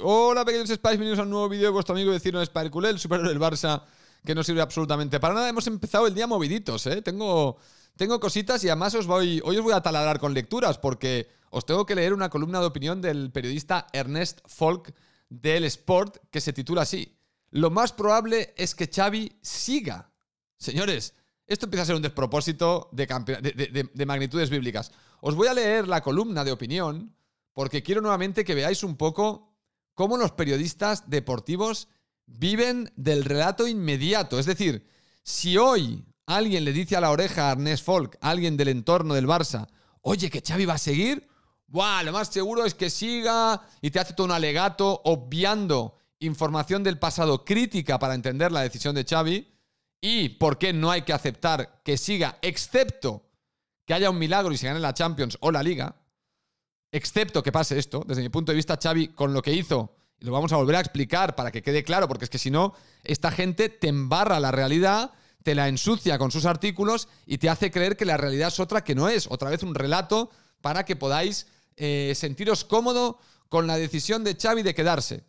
Hola pequeños Spice, bienvenidos a un nuevo vídeo de vuestro amigo y vecino Spireculé, el superhéroe del Barça, que no sirve absolutamente para nada. Hemos empezado el día moviditos, ¿eh? Tengo, tengo cositas y además os voy, hoy os voy a taladrar con lecturas porque os tengo que leer una columna de opinión del periodista Ernest Folk del Sport que se titula así. Lo más probable es que Xavi siga. Señores, esto empieza a ser un despropósito de magnitudes bíblicas. Os voy a leer la columna de opinión porque quiero nuevamente que veáis un poco cómo los periodistas deportivos viven del relato inmediato. Es decir, si hoy alguien le dice a la oreja a Arnés Folk, alguien del entorno del Barça, oye, que Xavi va a seguir, ¡buah! Lo más seguro es que siga y te hace todo un alegato obviando información del pasado crítica para entender la decisión de Xavi y por qué no hay que aceptar que siga, excepto que haya un milagro y se gane la Champions o la Liga, excepto que pase esto, desde mi punto de vista, Xavi, con lo que hizo, y lo vamos a volver a explicar para que quede claro, porque es que si no, esta gente te embarra la realidad, te la ensucia con sus artículos y te hace creer que la realidad es otra que no es. Otra vez un relato para que podáis eh, sentiros cómodo con la decisión de Xavi de quedarse.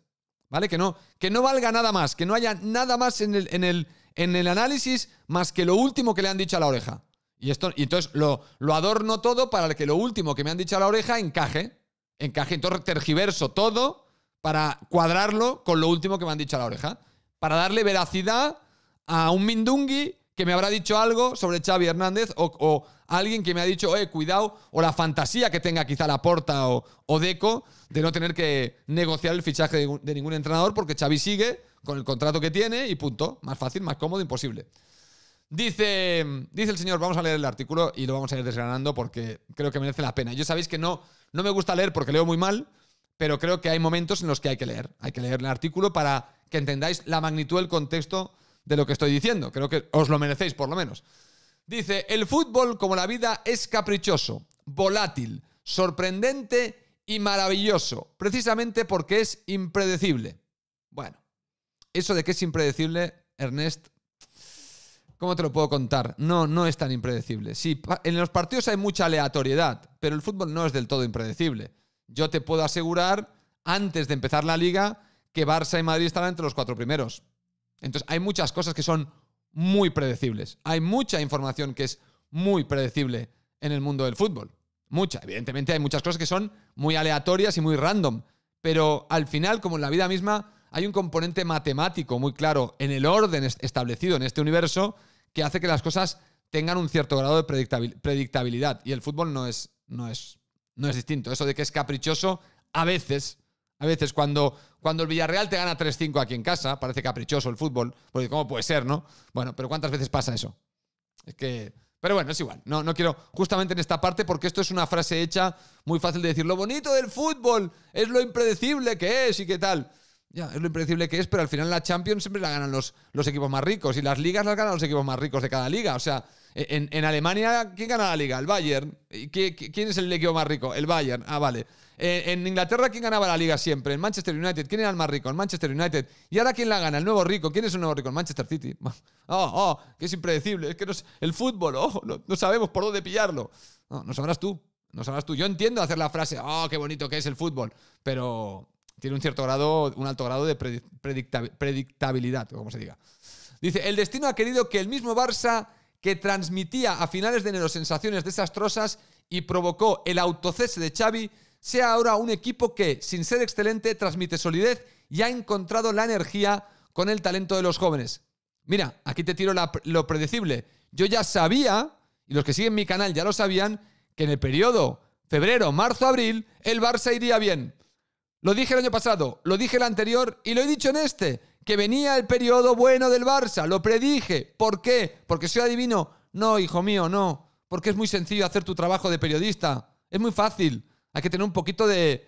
¿Vale? Que no, que no valga nada más, que no haya nada más en el, en el análisis más que lo último que le han dicho a la oreja. Y, esto, y entonces lo, adorno todo para que lo último que me han dicho a la oreja encaje. Encaje. Entonces tergiverso todo para cuadrarlo con lo último que me han dicho a la oreja. Para darle veracidad a un mindungui que me habrá dicho algo sobre Xavi Hernández o, alguien que me ha dicho, eh, cuidado, o la fantasía que tenga quizá la porta o, Deco de no tener que negociar el fichaje de, de ningún entrenador porque Xavi sigue con el contrato que tiene y punto. Más fácil, más cómodo, imposible. Dice, dice el señor, vamos a leer el artículo y lo vamos a ir desgranando porque creo que merece la pena. Yo sabéis que no, no me gusta leer porque leo muy mal, pero creo que hay momentos en los que hay que leer. Hay que leer el artículo para que entendáis la magnitud, del contexto de lo que estoy diciendo. Creo que os lo merecéis, por lo menos. Dice, el fútbol, como la vida, es caprichoso, volátil, sorprendente y maravilloso, precisamente porque es impredecible. Bueno, eso de que es impredecible, Ernest, ¿Cómo te lo puedo contar? No, no es tan impredecible. Sí, en los partidos hay mucha aleatoriedad, pero el fútbol no es del todo impredecible. Yo te puedo asegurar, antes de empezar la liga, que Barça y Madrid estarán entre los cuatro primeros. Entonces, hay muchas cosas que son muy predecibles. Hay mucha información que es muy predecible en el mundo del fútbol. Mucha. Evidentemente, hay muchas cosas que son muy aleatorias y muy random. Pero al final, como en la vida misma, hay un componente matemático muy claro en el orden establecido en este universo que hace que las cosas tengan un cierto grado de predictabilidad. Y el fútbol no es, no es, no es distinto. Eso de que es caprichoso, a veces, a veces cuando, cuando el Villarreal te gana 3-5 aquí en casa, parece caprichoso el fútbol, porque ¿cómo puede ser, no? Bueno, pero ¿cuántas veces pasa eso? Es que... Pero bueno, es igual. No, no quiero justamente en esta parte porque esto es una frase hecha muy fácil de decir. Lo bonito del fútbol es lo impredecible que es y qué tal. Ya, es lo impredecible que es, pero al final la Champions siempre la ganan los, los equipos más ricos y las ligas las ganan los equipos más ricos de cada liga. O sea, e-, en, Alemania, ¿quién gana la liga? El Bayern. quién es el equipo más rico? El Bayern. Ah, vale. Eh, en, Inglaterra, ¿quién ganaba la liga siempre? El Manchester United. ¿Quién era el más rico? El Manchester United. ¿Y ahora quién la gana? El nuevo rico. ¿Quién es el nuevo rico? El Manchester City. Oh, oh, que es impredecible. Es que no es, el fútbol, oh, no, sabemos por dónde pillarlo. No, no sabrás tú. No sabrás tú. Yo entiendo hacer la frase, oh, qué bonito que es el fútbol, pero tiene un cierto grado, un alto grado de predictabilidad, como se diga. Dice, el destino ha querido que el mismo Barça que transmitía a finales de enero sensaciones desastrosas y provocó el autocese de Xavi, sea ahora un equipo que, sin ser excelente, transmite solidez y ha encontrado la energía con el talento de los jóvenes. Mira, aquí te tiro lo predecible. Yo ya sabía, y los que siguen mi canal ya lo sabían, que en el periodo febrero, marzo, abril, el Barça iría bien. Lo dije el año pasado, lo dije el anterior y lo he dicho en este, que venía el periodo bueno del Barça, lo predije. ¿Por qué? ¿Porque soy adivino? No, hijo mío, no. Porque es muy sencillo hacer tu trabajo de periodista. Es muy fácil. Hay que tener un poquito de,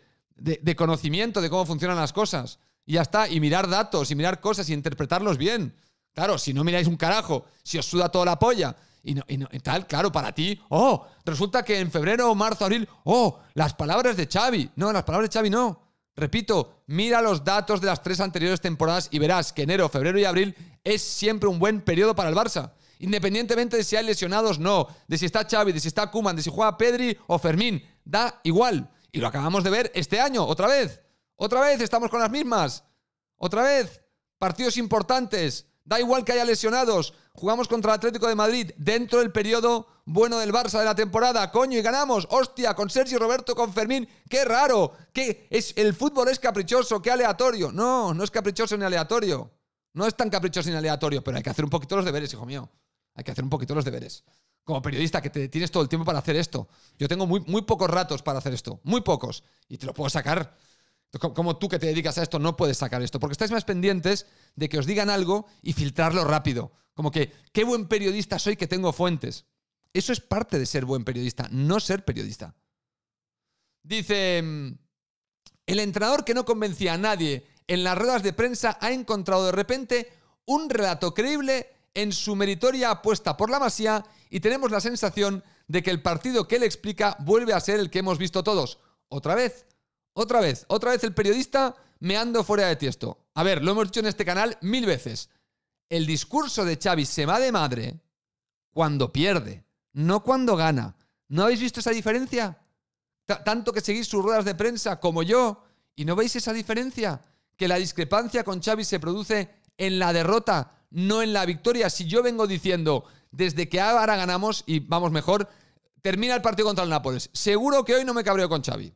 conocimiento de cómo funcionan las cosas. Y ya está, y mirar datos, y mirar cosas, y interpretarlos bien. Claro, si no miráis un carajo, si os suda toda la polla, y, tal, claro, para ti, oh, resulta que en febrero, marzo, abril, oh, las palabras de Xavi. No, las palabras de Xavi no. Repito, mira los datos de las tres anteriores temporadas y verás que enero, febrero y abril es siempre un buen periodo para el Barça. Independientemente de si hay lesionados no, de si está Xavi, de si está Kuman, de si juega Pedri o Fermín, da igual. Y lo acabamos de ver este año, otra vez. Otra vez estamos con las mismas. Otra vez, partidos importantes. Da igual que haya lesionados. Jugamos contra el Atlético de Madrid dentro del periodo bueno del Barça de la temporada, coño, y ganamos, hostia, con Sergio Roberto, con Fermín, qué raro, que es, el fútbol es caprichoso, qué aleatorio. No, no es caprichoso ni aleatorio. No es tan caprichoso ni aleatorio, pero hay que hacer un poquito los deberes, hijo mío. Hay que hacer un poquito los deberes. Como periodista, que te tienes todo el tiempo para hacer esto. Yo tengo muy, muy pocos ratos para hacer esto, muy pocos, y te lo puedo sacar. Como tú que te dedicas a esto no puedes sacar esto, porque estáis más pendientes de que os digan algo y filtrarlo rápido. Como que, qué buen periodista soy que tengo fuentes. Eso es parte de ser buen periodista, no ser periodista. Dice, mm, el entrenador que no convencía a nadie en las ruedas de prensa ha encontrado de repente un relato creíble en su meritoria apuesta por la Masía y tenemos la sensación de que el partido que él explica vuelve a ser el que hemos visto todos. Otra vez, otra vez, otra vez el periodista me ando fuera de tiesto. A ver, lo hemos dicho en este canal mil veces. El discurso de Xavi se va de madre cuando pierde no cuando gana. ¿No habéis visto esa diferencia? tanto que seguís sus ruedas de prensa como yo y no veis esa diferencia. Que la discrepancia con Xavi se produce en la derrota, no en la victoria. Si yo vengo diciendo, desde que ahora ganamos y vamos mejor, termina el partido contra el Nápoles. Seguro que hoy no me cabreo con Xavi.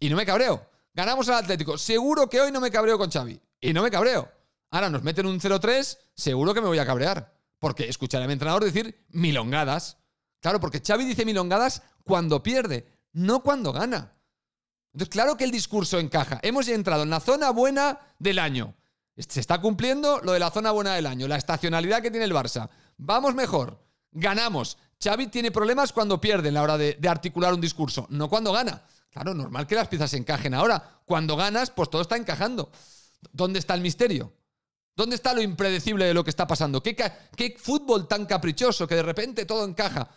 Y no me cabreo. Ganamos al Atlético. Seguro que hoy no me cabreo con Xavi. Y no me cabreo. Ahora nos meten un 0-3, seguro que me voy a cabrear. Porque escuchar a mi entrenador decir milongadas. Claro, porque Xavi dice milongadas cuando pierde, no cuando gana. Entonces, claro que el discurso encaja. Hemos entrado en la zona buena del año. Se está cumpliendo lo de la zona buena del año, la estacionalidad que tiene el Barça. Vamos mejor, ganamos. Xavi tiene problemas cuando pierde en la hora de, de articular un discurso, no cuando gana. Claro, normal que las piezas se encajen ahora. Cuando ganas, pues todo está encajando. ¿Dónde está el misterio? ¿Dónde está lo impredecible de lo que está pasando? ¿Qué, fútbol tan caprichoso que de repente todo encaja?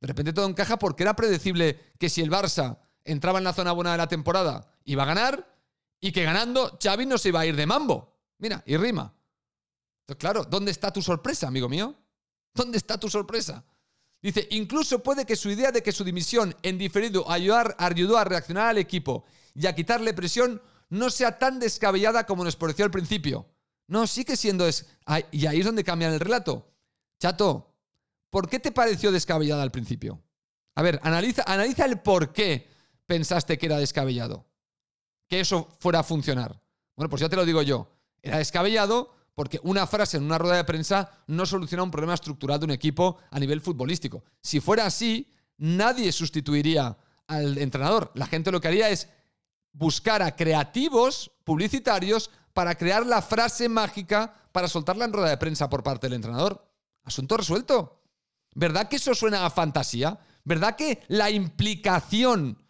De repente todo encaja porque era predecible que si el Barça entraba en la zona buena de la temporada iba a ganar y que ganando Xavi no se iba a ir de mambo. Mira, y rima. Entonces, claro, ¿dónde está tu sorpresa, amigo mío? ¿Dónde está tu sorpresa? Dice, incluso puede que su idea de que su dimisión en diferido ayudar, ayudó a reaccionar al equipo y a quitarle presión no sea tan descabellada como nos pareció al principio. No, sigue siendo es. Y ahí es donde cambian el relato. Chato, ¿por qué te pareció descabellada al principio? A ver, analiza, analiza el por qué pensaste que era descabellado. Que eso fuera a funcionar. Bueno, pues ya te lo digo yo. Era descabellado porque una frase en una rueda de prensa no soluciona un problema estructural de un equipo a nivel futbolístico. Si fuera así, nadie sustituiría al entrenador. La gente lo que haría es buscar a creativos publicitarios para crear la frase mágica para soltarla en rueda de prensa por parte del entrenador. Asunto resuelto. ¿Verdad que eso suena a fantasía? ¿Verdad que la implicación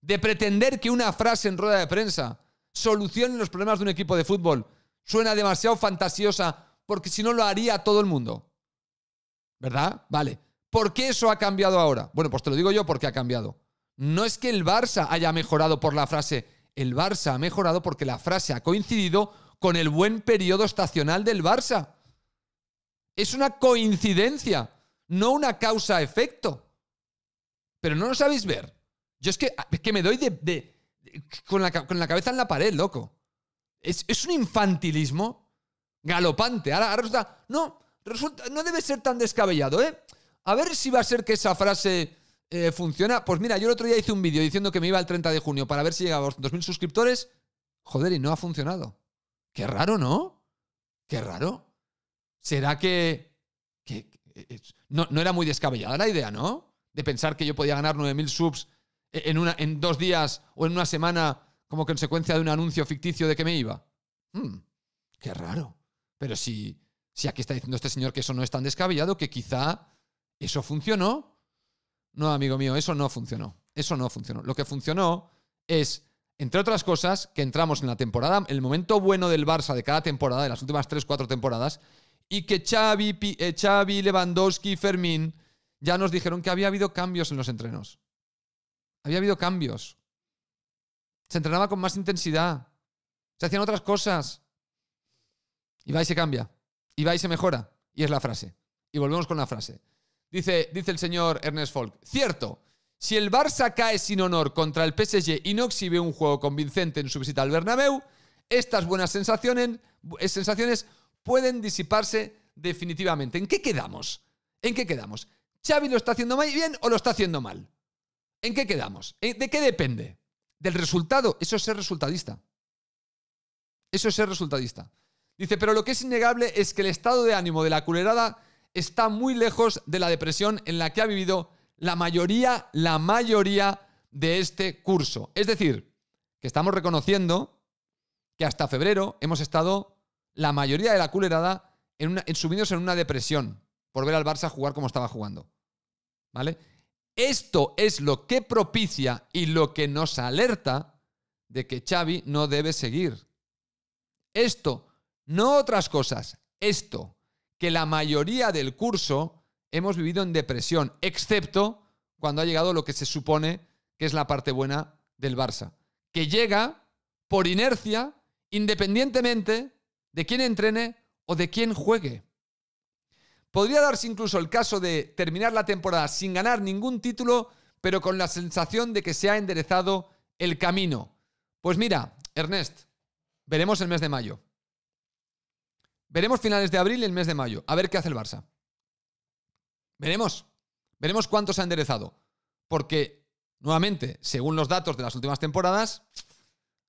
de pretender que una frase en rueda de prensa solucione los problemas de un equipo de fútbol suena demasiado fantasiosa porque si no lo haría todo el mundo? ¿Verdad? Vale. ¿Por qué eso ha cambiado ahora? Bueno, pues te lo digo yo porque ha cambiado. No es que el Barça haya mejorado por la frase el Barça ha mejorado porque la frase ha coincidido con el buen periodo estacional del Barça. Es una coincidencia, no una causa-efecto. Pero no lo sabéis ver. Yo es que, me doy de, con, la, cabeza en la pared, loco. Es, un infantilismo galopante. Ahora, resulta, no, resulta, no debe ser tan descabellado, ¿eh? A ver si va a ser que esa frase eh, funciona. Pues mira, yo el otro día hice un vídeo diciendo que me iba el 30 de junio para ver si llegaba a 200.000 suscriptores. Joder, y no ha funcionado. Qué raro, ¿no? Qué raro. ¿Será que... que, no, era muy descabellada la idea, ¿no? De pensar que yo podía ganar 9.000 subs en, una, en dos días o en una semana como consecuencia de un anuncio ficticio de que me iba. Hmm, qué raro. Pero si, si aquí está diciendo este señor que eso no es tan descabellado, que quizá eso funcionó no, amigo mío, eso no funcionó. Eso no funcionó. Lo que funcionó es, entre otras cosas, que entramos en la temporada, el momento bueno del Barça de cada temporada, de las últimas tres, cuatro temporadas, y que Xavi, eh, Xavi, Lewandowski, Fermín ya nos dijeron que había habido cambios en los entrenos. Había habido cambios. Se entrenaba con más intensidad. Se hacían otras cosas. Y va y se cambia. Y va y se mejora. Y es la frase. Y volvemos con la frase. Dice, dice el señor Ernest Falk. Cierto, si el Barça cae sin honor contra el PSG y no exhibe un juego convincente en su visita al Bernabéu, estas buenas sensaciones, eh, sensaciones pueden disiparse definitivamente. ¿En qué quedamos? ¿En qué quedamos? ¿Xavi lo está haciendo bien o lo está haciendo mal? ¿En qué quedamos? ¿Eh, ¿De qué depende? Del resultado. Eso es ser resultadista. Eso es ser resultadista. Dice, pero lo que es innegable es que el estado de ánimo de la culerada está muy lejos de la depresión en la que ha vivido la mayoría, la mayoría de este curso. Es decir, que estamos reconociendo que hasta febrero hemos estado la mayoría de la culerada en en en una depresión por ver al Barça jugar como estaba jugando. ¿Vale? Esto es lo que propicia y lo que nos alerta de que Xavi no debe seguir. Esto, no otras cosas, esto que la mayoría del curso hemos vivido en depresión, excepto cuando ha llegado lo que se supone que es la parte buena del Barça, que llega por inercia, independientemente de quién entrene o de quién juegue. Podría darse incluso el caso de terminar la temporada sin ganar ningún título, pero con la sensación de que se ha enderezado el camino. Pues mira, Ernest, veremos el mes de mayo. Veremos finales de abril y el mes de mayo. A ver qué hace el Barça. Veremos. Veremos cuánto se ha enderezado. Porque, nuevamente, según los datos de las últimas temporadas,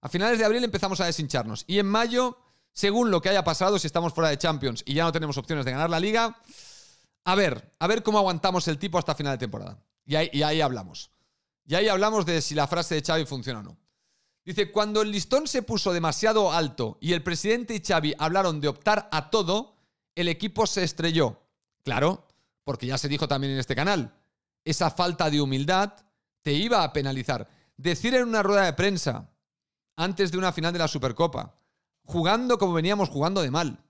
a finales de abril empezamos a deshincharnos. Y en mayo, según lo que haya pasado, si estamos fuera de Champions y ya no tenemos opciones de ganar la liga, a ver, a ver cómo aguantamos el tipo hasta final de temporada. Y ahí, ahí hablamos. Y ahí hablamos de si la frase de Xavi funciona o no. Dice, cuando el listón se puso demasiado alto y el presidente y Xavi hablaron de optar a todo, el equipo se estrelló. Claro, porque ya se dijo también en este canal, esa falta de humildad te iba a penalizar. Decir en una rueda de prensa, antes de una final de la Supercopa, jugando como veníamos jugando de mal,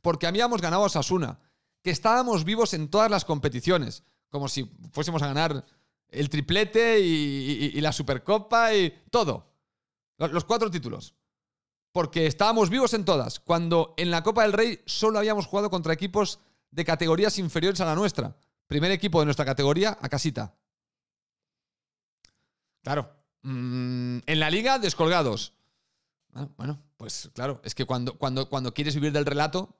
porque habíamos ganado a Sasuna, que estábamos vivos en todas las competiciones, como si fuésemos a ganar el triplete y, y la Supercopa y todo. Los cuatro títulos. Porque estábamos vivos en todas, cuando en la Copa del Rey solo habíamos jugado contra equipos de categorías inferiores a la nuestra. Primer equipo de nuestra categoría a casita. Claro. Mm, en la liga, descolgados. Ah, bueno, pues claro, es que cuando, cuando, cuando quieres vivir del relato,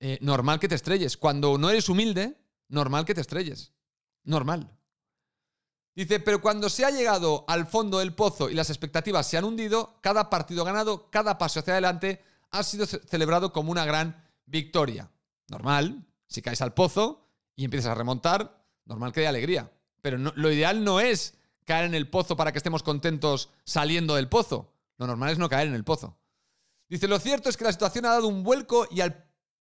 eh, normal que te estrelles. Cuando no eres humilde, normal que te estrelles. Normal. Dice, pero cuando se ha llegado al fondo del pozo y las expectativas se han hundido, cada partido ganado, cada paso hacia adelante ha sido celebrado como una gran victoria. Normal, si caes al pozo y empiezas a remontar, normal que dé alegría. Pero lo ideal no es caer en el pozo para que estemos contentos saliendo del pozo. Lo normal es no caer en el pozo. Dice, lo cierto es que la situación ha dado un vuelco y,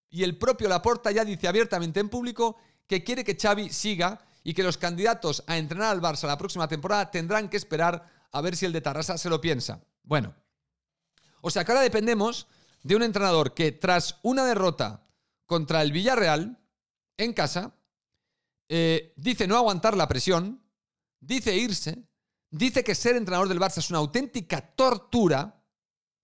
y el propio Laporta ya dice abiertamente en público que quiere que Xavi siga y que los candidatos a entrenar al Barça la próxima temporada tendrán que esperar a ver si el de Tarrasa se lo piensa. Bueno, o sea que ahora dependemos de un entrenador que tras una derrota contra el Villarreal en casa, eh, dice no aguantar la presión, dice irse, dice que ser entrenador del Barça es una auténtica tortura,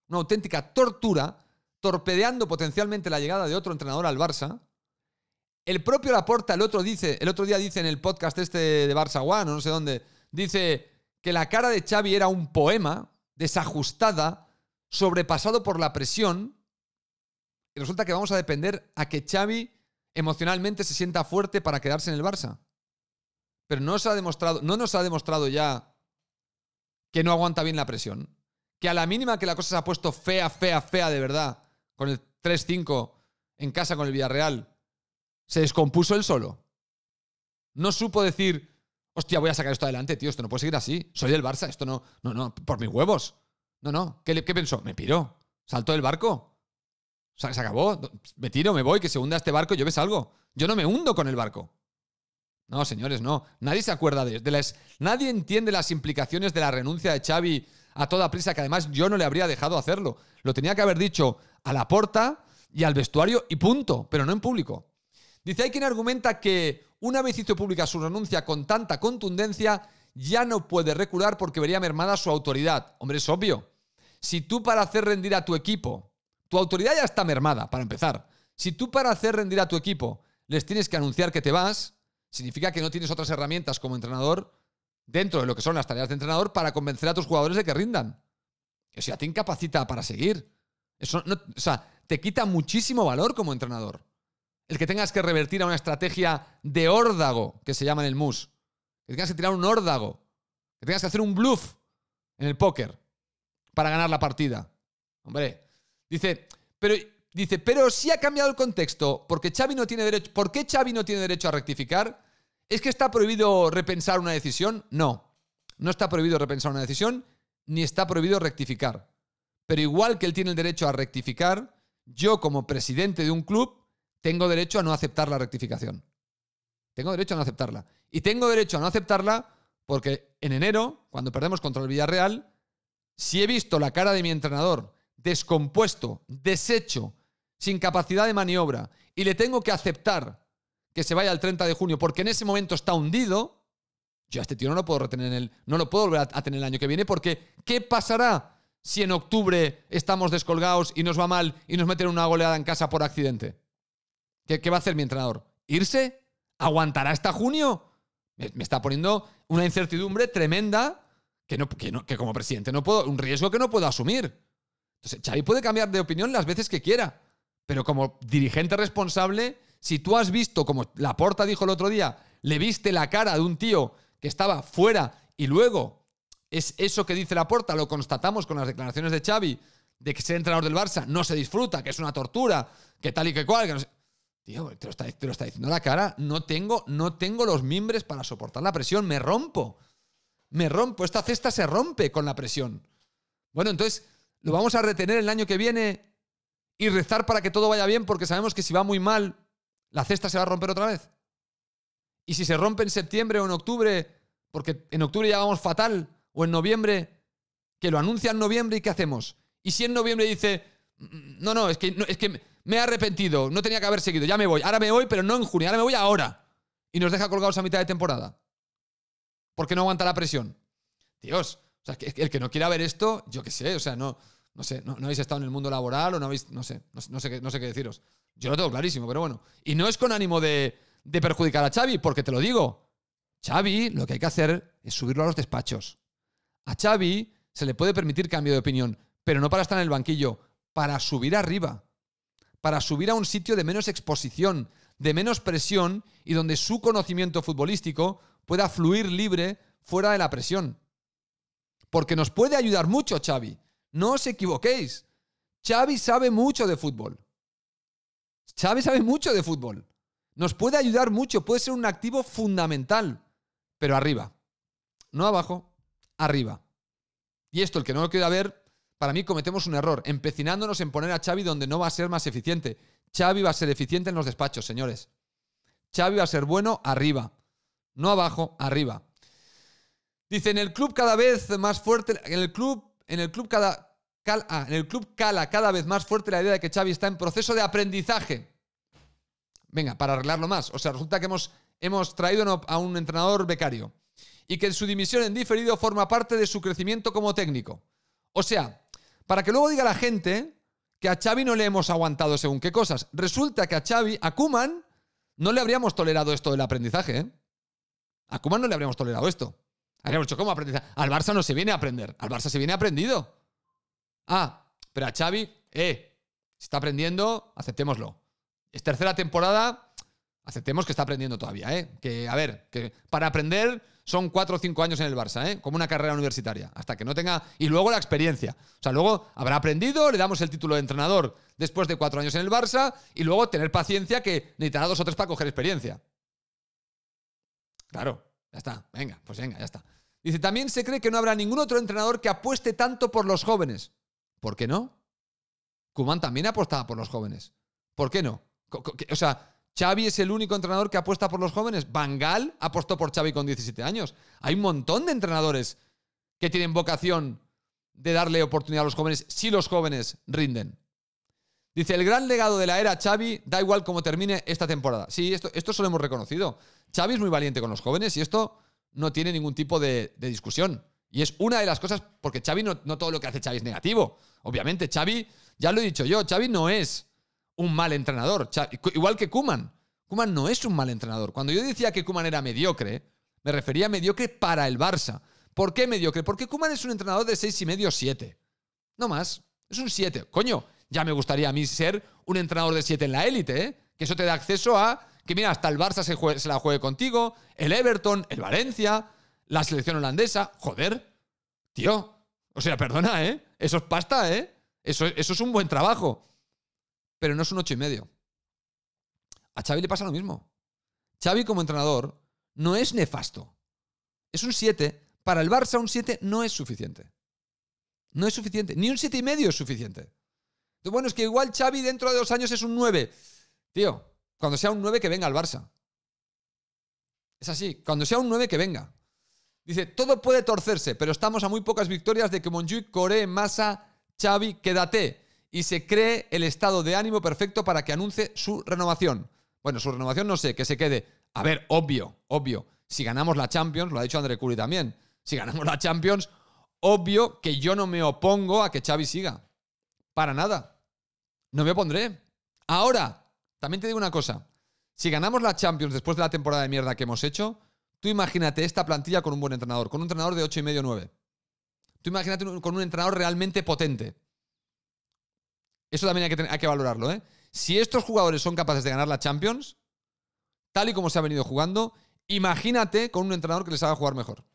una auténtica tortura, torpedeando potencialmente la llegada de otro entrenador al Barça, el propio Laporta el otro, dice, el otro día dice en el podcast este de Barça One, no sé dónde, dice que la cara de Xavi era un poema desajustada, sobrepasado por la presión, y resulta que vamos a depender a que Xavi emocionalmente se sienta fuerte para quedarse en el Barça. Pero no, ha demostrado, no nos ha demostrado ya que no aguanta bien la presión. Que a la mínima que la cosa se ha puesto fea, fea, fea de verdad, con el 3-5 en casa con el Villarreal, se descompuso él solo. No supo decir, hostia, voy a sacar esto adelante, tío, esto no puede seguir así. Soy del Barça, esto no, no, no, por mis huevos. No, no, ¿qué, pensó? Me piró. Saltó del barco. Se, acabó. Me tiro, me voy, que se hunda este barco y yo me salgo. Yo no me hundo con el barco. No, señores, no. Nadie se acuerda de, de las, Nadie entiende las implicaciones de la renuncia de Xavi a toda prisa, que además yo no le habría dejado hacerlo. Lo tenía que haber dicho a la porta y al vestuario y punto, pero no en público. Dice, hay quien argumenta que una vez hizo pública su renuncia con tanta contundencia, ya no puede recular porque vería mermada su autoridad. Hombre, es obvio. Si tú para hacer rendir a tu equipo, tu autoridad ya está mermada, para empezar. Si tú para hacer rendir a tu equipo les tienes que anunciar que te vas, significa que no tienes otras herramientas como entrenador dentro de lo que son las tareas de entrenador para convencer a tus jugadores de que rindan. O sea, te incapacita para seguir. Eso no, o sea, te quita muchísimo valor como entrenador el que tengas que revertir a una estrategia de órdago, que se llama en el mus. Que tengas que tirar un órdago. Que tengas que hacer un bluff en el póker para ganar la partida. Hombre, dice, pero dice, pero si ha cambiado el contexto, porque Xavi no tiene derecho, ¿por qué Xavi no tiene derecho a rectificar? ¿Es que está prohibido repensar una decisión? No. No está prohibido repensar una decisión ni está prohibido rectificar. Pero igual que él tiene el derecho a rectificar, yo como presidente de un club tengo derecho a no aceptar la rectificación. Tengo derecho a no aceptarla. Y tengo derecho a no aceptarla porque en enero, cuando perdemos contra el Villarreal, si he visto la cara de mi entrenador descompuesto, deshecho, sin capacidad de maniobra, y le tengo que aceptar que se vaya el 30 de junio porque en ese momento está hundido, yo a este tío no lo puedo retener no lo puedo volver a tener el año que viene porque ¿qué pasará si en octubre estamos descolgados y nos va mal y nos meten una goleada en casa por accidente? ¿Qué, va a hacer mi entrenador? ¿Irse? ¿Aguantará hasta junio? Me, está poniendo una incertidumbre tremenda que, no, no, que como presidente no puedo, un riesgo que no puedo asumir. Entonces, Xavi puede cambiar de opinión las veces que quiera, pero como dirigente responsable, si tú has visto, como Laporta dijo el otro día, le viste la cara de un tío que estaba fuera y luego es eso que dice Laporta, lo constatamos con las declaraciones de Xavi, de que ser entrenador del Barça no se disfruta, que es una tortura, que tal y que cual, que Tío, te lo, está, diciendo la cara. No tengo, no tengo los mimbres para soportar la presión. Me rompo. Me rompo. Esta cesta se rompe con la presión. Bueno, entonces, lo vamos a retener el año que viene y rezar para que todo vaya bien porque sabemos que si va muy mal, la cesta se va a romper otra vez. Y si se rompe en septiembre o en octubre, porque en octubre ya vamos fatal, o en noviembre, que lo anuncia en noviembre y ¿qué hacemos? Y si en noviembre dice, no, no, es que, es que me he arrepentido, no tenía que haber seguido, ya me voy, ahora me voy, pero no en junio, ahora me voy ahora. Y nos deja colgados a mitad de temporada. Porque no aguanta la presión. Dios, o sea, el que no quiera ver esto, yo qué sé, o sea, no, no sé, no, habéis estado en el mundo laboral o no habéis, no sé, sé, qué, no sé qué deciros. Yo lo tengo clarísimo, pero bueno. Y no es con ánimo de, de perjudicar a Xavi, porque te lo digo. Xavi lo que hay que hacer es subirlo a los despachos. A Xavi se le puede permitir cambio de opinión, pero no para estar en el banquillo, para subir arriba, para subir a un sitio de menos exposición, de menos presión y donde su conocimiento futbolístico pueda fluir libre fuera de la presión. Porque nos puede ayudar mucho Xavi. No os equivoquéis. Xavi sabe mucho de fútbol. Xavi sabe mucho de fútbol. Nos puede ayudar mucho, puede ser un activo fundamental. Pero arriba. No abajo, arriba. Y esto, el que no lo quiera ver, para mí cometemos un error, empecinándonos en poner a Xavi donde no va a ser más eficiente. Xavi va a ser eficiente en los despachos, señores. Xavi va a ser bueno arriba, no abajo, arriba. Dice, en el club cada vez más fuerte, en el club, en el club cada, ah, en el club cala cada vez más fuerte la idea de que Xavi está en proceso de aprendizaje. Venga, para arreglarlo más. O sea, resulta que hemos, hemos traído a un entrenador becario y que su dimisión en diferido forma parte de su crecimiento como técnico. O sea, para que luego diga la gente que a Xavi no le hemos aguantado según qué cosas. Resulta que a Xavi, a Kuman, no le habríamos tolerado esto del aprendizaje. ¿eh? A Kuman no le habríamos tolerado esto. Habríamos dicho, ¿cómo aprendizaje? Al Barça no se viene a aprender. Al Barça se viene aprendido. Ah, pero a Xavi, eh, si está aprendiendo, aceptémoslo. Es tercera temporada, aceptemos que está aprendiendo todavía, ¿eh? Que, a ver, que para aprender son cuatro o cinco años en el Barça, ¿eh? como una carrera universitaria, hasta que no tenga... Y luego la experiencia. O sea, luego habrá aprendido, le damos el título de entrenador después de cuatro años en el Barça y luego tener paciencia que necesitará dos o tres para coger experiencia. Claro, ya está, venga, pues venga, ya está. Dice, también se cree que no habrá ningún otro entrenador que apueste tanto por los jóvenes. ¿Por qué no? Kuman también apostaba por los jóvenes. ¿Por qué no? O sea, Xavi es el único entrenador que apuesta por los jóvenes. Bangal apostó por Xavi con 17 años. Hay un montón de entrenadores que tienen vocación de darle oportunidad a los jóvenes si los jóvenes rinden. Dice, el gran legado de la era Xavi da igual cómo termine esta temporada. Sí, esto, esto hemos reconocido. Xavi es muy valiente con los jóvenes y esto no tiene ningún tipo de, discusión. Y es una de las cosas, porque Xavi no, no todo lo que hace Xavi es negativo. Obviamente, Xavi, ya lo he dicho yo, Xavi no es un mal entrenador. Igual que Kuman. Kuman no es un mal entrenador. Cuando yo decía que Kuman era mediocre, me refería a mediocre para el Barça. ¿Por qué mediocre? Porque Kuman es un entrenador de 6,5 7. No más. Es un 7. Coño, ya me gustaría a mí ser un entrenador de 7 en la élite, ¿eh? Que eso te da acceso a que, mira, hasta el Barça se, se la juegue contigo, el Everton, el Valencia, la selección holandesa. Joder, tío. O sea, perdona, ¿eh? Eso es pasta, ¿eh? Eso, eso es un buen trabajo pero no es un ocho y medio. A Xavi le pasa lo mismo. Xavi como entrenador no es nefasto. Es un 7. Para el Barça un 7 no es suficiente. No es suficiente. Ni un siete y medio es suficiente. Bueno, es que igual Xavi dentro de dos años es un 9. Tío, cuando sea un 9 que venga al Barça. Es así, cuando sea un 9 que venga. Dice, todo puede torcerse, pero estamos a muy pocas victorias de que Monjuic, Coré, Massa, Xavi, quédate y se cree el estado de ánimo perfecto para que anuncie su renovación. Bueno, su renovación no sé, que se quede. A ver, obvio, obvio. Si ganamos la Champions, lo ha dicho André Curry también. Si ganamos la Champions, obvio que yo no me opongo a que Xavi siga. Para nada. No me opondré. Ahora, también te digo una cosa. Si ganamos la Champions después de la temporada de mierda que hemos hecho, tú imagínate esta plantilla con un buen entrenador, con un entrenador de 85 y medio 9. Tú imagínate con un entrenador realmente potente. Eso también hay que, valorarlo, ¿eh? Si estos jugadores son capaces de ganar la Champions, tal y como se ha venido jugando, imagínate con un entrenador que les haga jugar mejor.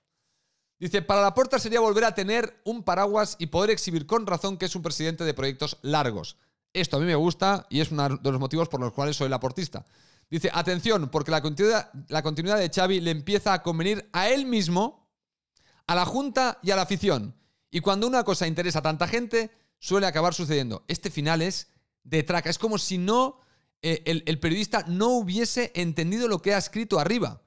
Dice, para la puerta sería volver a tener un paraguas y poder exhibir con razón que es un presidente de proyectos largos. Esto a mí me gusta y es uno de los motivos por los cuales soy laportista. Dice, atención, porque la continuidad, la continuidad de Xavi le empieza a convenir a él mismo, a la Junta y a la afición. Y cuando una cosa interesa a tanta gente, suele acabar sucediendo. Este final es de traca. Es como si no eh, el, periodista no hubiese entendido lo que ha escrito arriba.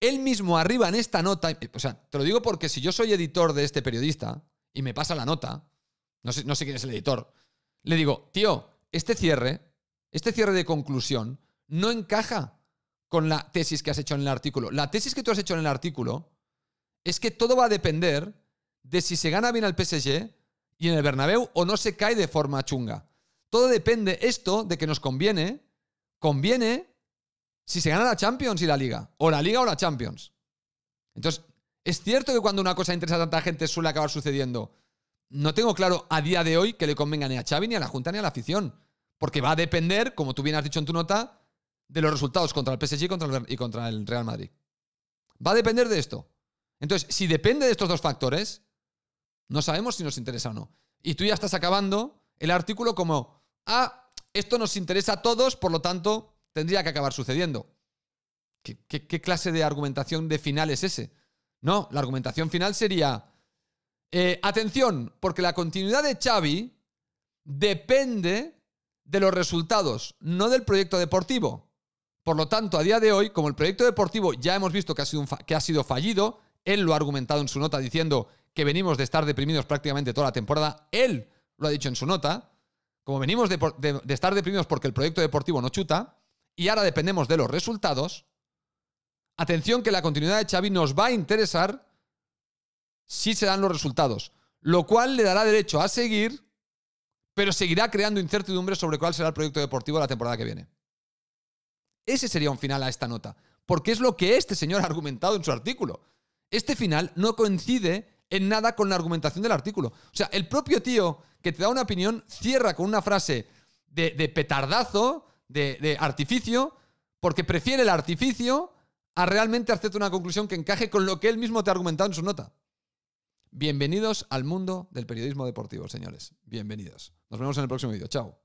Él mismo arriba en esta nota, eh, o sea, te lo digo porque si yo soy editor de este periodista y me pasa la nota, no sé, no sé quién es el editor, le digo, tío, este cierre, este cierre de conclusión, no encaja con la tesis que has hecho en el artículo. La tesis que tú has hecho en el artículo es que todo va a depender de si se gana bien al PSG y en el Bernabéu o no se cae de forma chunga. Todo depende esto de que nos conviene, conviene si se gana la Champions y la Liga, o la Liga o la Champions. Entonces, es cierto que cuando una cosa interesa a tanta gente suele acabar sucediendo. No tengo claro a día de hoy que le convenga ni a Xavi, ni a la Junta, ni a la afición. Porque va a depender, como tú bien has dicho en tu nota, de los resultados contra el PSG y contra el Real Madrid. Va a depender de esto. Entonces, si depende de estos dos factores, no sabemos si nos interesa o no. Y tú ya estás acabando el artículo como, ah, esto nos interesa a todos, por lo tanto, tendría que acabar sucediendo. ¿Qué, clase de argumentación de final es ese? No, la argumentación final sería, eh, atención, porque la continuidad de Xavi depende de los resultados, no del proyecto deportivo. Por lo tanto, a día de hoy, como el proyecto deportivo ya hemos visto que ha sido, que ha sido fallido, él lo ha argumentado en su nota diciendo que venimos de estar deprimidos prácticamente toda la temporada. Él lo ha dicho en su nota. Como venimos de, estar deprimidos porque el proyecto deportivo no chuta y ahora dependemos de los resultados, atención que la continuidad de Xavi nos va a interesar si se dan los resultados, lo cual le dará derecho a seguir, pero seguirá creando incertidumbre sobre cuál será el proyecto deportivo la temporada que viene. Ese sería un final a esta nota, porque es lo que este señor ha argumentado en su artículo. Este final no coincide en nada con la argumentación del artículo. O sea, el propio tío que te da una opinión cierra con una frase de, petardazo, de, artificio, porque prefiere el artificio a realmente hacerte una conclusión que encaje con lo que él mismo te ha argumentado en su nota. Bienvenidos al mundo del periodismo deportivo, señores. Bienvenidos. Nos vemos en el próximo vídeo. Chao.